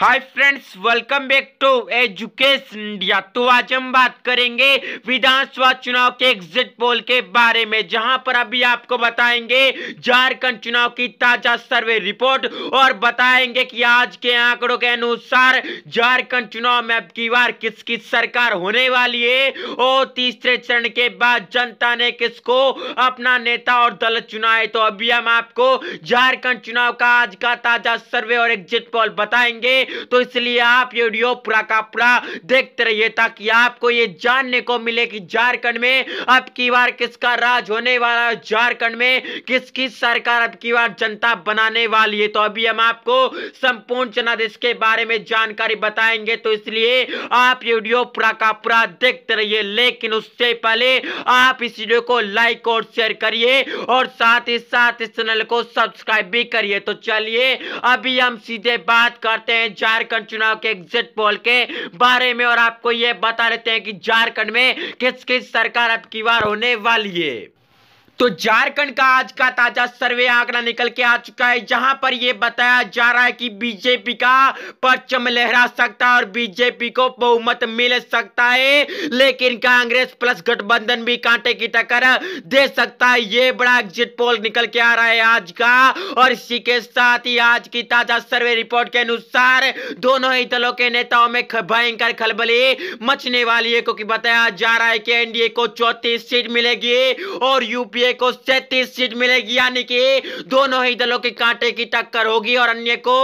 hi friends welcome back to education India तो आज हम बात करेंगे विधानसभा चुनाव के एग्जिट पोल के बारे में जहां पर अभी आपको बताएंगे झारखंड चुनाव की ताजा सर्वे रिपोर्ट और बताएंगे कि आज के आंकड़ों के अनुसार झारखंड चुनाव में अब की बार किसकी सरकार होने वाली है और तीसरे चरण के बाद जनता ने किसको अपना नेता और दल चुना है तो अभी हम आपको झारखंड चुनाव का आज का ताजा सर्वे और एग्जिट पोल बताएंगे तो इसलिए आप ये वीडियो पूरा का पूरा देखते रहिए ताकि आपको ये जानने को मिले कि झारखंड में अब की बार किसका राज होने वाला झारखंड में किसकी सरकार अब की बार जनता बनाने वाली है तो अभी हम आपको संपूर्ण जनादेश के बारे में जानकारी बताएंगे तो इसलिए आप ये वीडियो पूरा का पूरा देखते रहिए लेकिन उससे पहले आप इस वीडियो को लाइक और शेयर करिए और साथ ही साथ इस चैनल को सब्सक्राइब भी करिए तो चलिए अभी हम सीधे बात करते हैं झारखंड चुनाव के एग्जिट पोल के बारे में और आपको ये बता देते हैं कि झारखंड में किस किस सरकार अब की बार होने वाली है तो झारखंड का आज का ताजा सर्वे आंकड़ा निकल के आ चुका है जहां पर यह बताया जा रहा है कि बीजेपी का परचम लहरा सकता है और बीजेपी को बहुमत मिल सकता है लेकिन कांग्रेस प्लस गठबंधन भी कांटे की टक्कर दे सकता है ये बड़ा एग्जिट पोल निकल के आ रहा है आज का और इसी के साथ ही आज की ताजा सर्वे रिपोर्ट के अनुसार दोनों ही दलों के नेताओं में भयंकर खलबली मचने वाली है क्योंकि बताया जा रहा है कि एनडीए को चौतीस सीट मिलेगी और यूपीए एनडीए को सैतीस सीट मिलेगी यानी कि दोनों ही दलों के कांटे की टक्कर होगी और अन्य को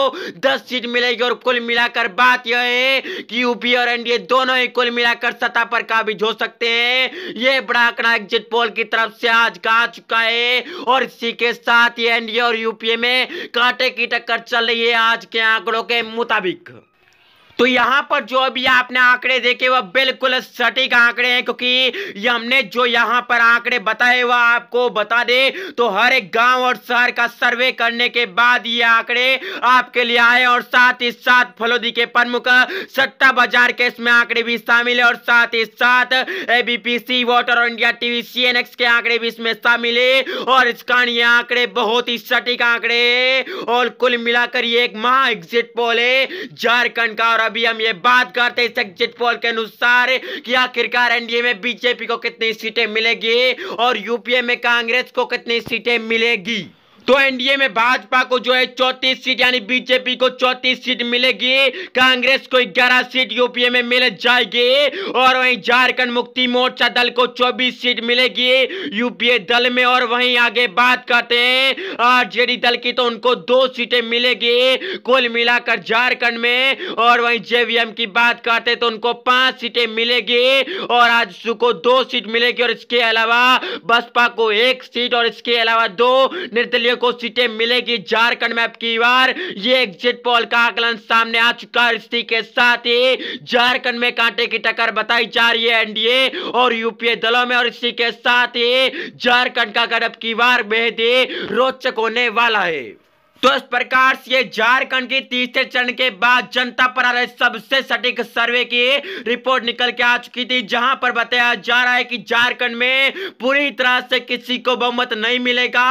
दस सीट मिलेगी और कुल मिलाकर बात यह है कि यूपी और एनडीए दोनों ही कुल मिलाकर सत्ता पर काबिज हो सकते हैं ये बड़ा आंकड़ा एग्जिट पोल की तरफ से आज का आ चुका है और इसी के साथ ही एनडीए और यूपीए में कांटे की टक्कर चल रही है आज के आंकड़ों के मुताबिक तो यहां पर जो अभी आपने आंकड़े देखे वह बिल्कुल सटीक आंकड़े हैं क्योंकि ये हमने जो यहां पर आंकड़े बताए वह आपको बता दे तो हर एक गांव और शहर का सर्वे करने के बाद ये आंकड़े आपके लिए आए और साथ ही साथ फलोदी के प्रमुख सट्टा बाजार के इसमें आंकड़े भी शामिल है और साथ ही साथ एबीपीसी वाटर और इंडिया टीवी सी के आंकड़े भी इसमें शामिल है और इस कारण ये आंकड़े बहुत ही सटीक आंकड़े और कुल मिलाकर ये एक महा एग्जिट पोल है झारखंड का और अभी हम ये बात करते हैं एग्जिट पोल के अनुसार कि आखिरकार एनडीए में बीजेपी को कितनी सीटें मिलेगी और यूपीए में कांग्रेस को कितनी सीटें मिलेगी तो एनडीए में भाजपा को जो है चौतीस सीट यानी बीजेपी को चौतीस सीट मिलेगी कांग्रेस को ग्यारह सीट यूपीए में मिल जाएगी और वहीं झारखंड मुक्ति मोर्चा दल को चौबीस सीट मिलेगी यूपीए दल में और वहीं आगे बात करते हैं आरजेडी दल की तो उनको दो सीटें मिलेगी कुल मिलाकर झारखंड में और वहीं जेवीएम की बात करते तो उनको पांच सीटें मिलेगी और आज को दो सीट मिलेगी और इसके अलावा बसपा को एक सीट और इसके अलावा दो निर्दलीय एनडीए को सीटें मिलेगी झारखंड में अब की बार ये एग्जिट पोल का आकलन सामने आ चुका है इसी के साथ ही झारखंड में कांटे की टक्कर बताई जा रही है एनडीए और यूपीए दलों में और इसी के साथ ही झारखंड का अब की बार बेहद रोचक होने वाला है तो इस प्रकार से झारखंड की तीसरे चरण के बाद जनता पर आ रहे सबसे सटीक सर्वे की रिपोर्ट निकल के आ चुकी थी जहां पर बताया जा रहा है कि झारखंड में पूरी तरह से किसी को बहुमत नहीं मिलेगा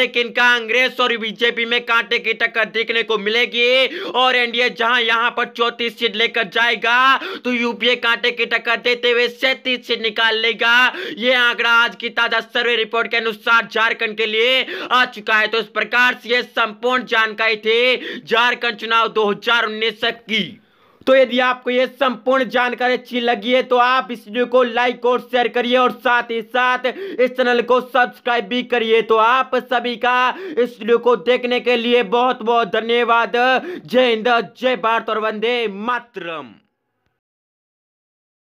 लेकिन कांग्रेस और बीजेपी में कांटे की टक्कर देखने को मिलेगी और एनडीए जहां यहां पर चौतीस सीट लेकर जाएगा तो यूपीए कांटे की टक्कर देते हुए सैतीस सीट निकाल लेगा ये आंकड़ा आज की ताजा सर्वे रिपोर्ट के अनुसार झारखंड के लिए आ चुका है तो इस प्रकार से संपूर्ण महत्वपूर्ण जानकारी थे झारखंड चुनाव 2019 की तो यदि आपको यह संपूर्ण जानकारी अच्छी लगी है तो आप इस वीडियो को लाइक और शेयर करिए और साथ ही साथ इस चैनल को सब्सक्राइब भी करिए तो आप सभी का इस वीडियो को देखने के लिए बहुत बहुत धन्यवाद जय हिंद जय भारत और वंदे मातरम